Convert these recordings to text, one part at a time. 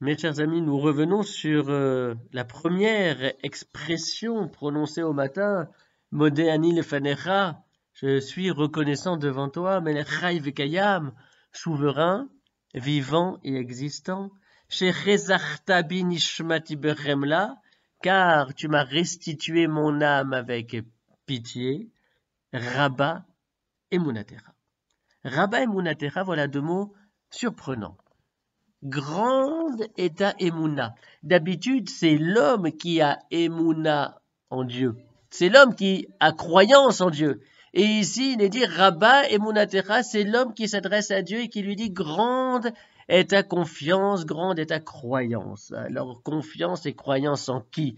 Mes chers amis, nous revenons sur euh, la première expression prononcée au matin, Modéani lefanecha, je suis reconnaissant devant toi, Melechai vekayam, souverain, vivant et existant, chez nishmati car tu m'as restitué mon âme avec pitié, Rabba et Munatera. Rabba et Munatera, voilà deux mots surprenants grande est ta émouna. D'habitude, c'est l'homme qui a émouna en Dieu. C'est l'homme qui a croyance en Dieu. Et ici, il est dit Rabba Emunatera, c'est l'homme qui s'adresse à Dieu et qui lui dit Grande est ta confiance, grande est ta croyance. Alors, confiance et croyance en qui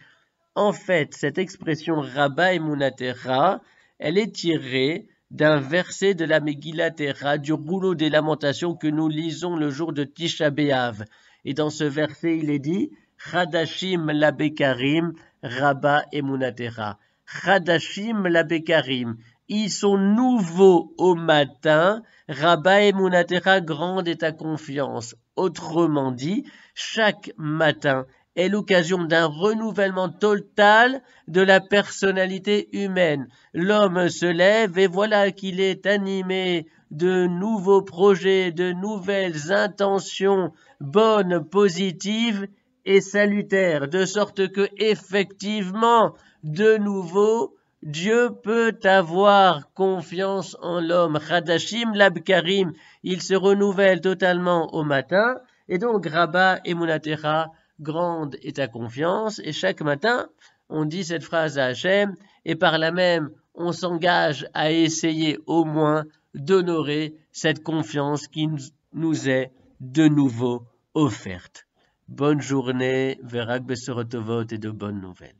En fait, cette expression Rabba Emunatera, elle est tirée d'un verset de la Megillah du rouleau des lamentations que nous lisons le jour de Tisha B'Av. Et dans ce verset, il est dit Hadashim la Bekarim, Rabba Munatera. Hadashim la Bekarim. Ils sont nouveaux au matin. Rabba Munatera grande est ta confiance. Autrement dit, chaque matin, est l'occasion d'un renouvellement total de la personnalité humaine. L'homme se lève et voilà qu'il est animé de nouveaux projets, de nouvelles intentions bonnes, positives et salutaires, de sorte que effectivement, de nouveau, Dieu peut avoir confiance en l'homme. Hadashim l'Abkarim, il se renouvelle totalement au matin. Et donc, Rabba et Munatera grande est ta confiance, et chaque matin, on dit cette phrase à Hachem, et par là même, on s'engage à essayer au moins d'honorer cette confiance qui nous est de nouveau offerte. Bonne journée, Verak Bessorotovot et de bonnes nouvelles.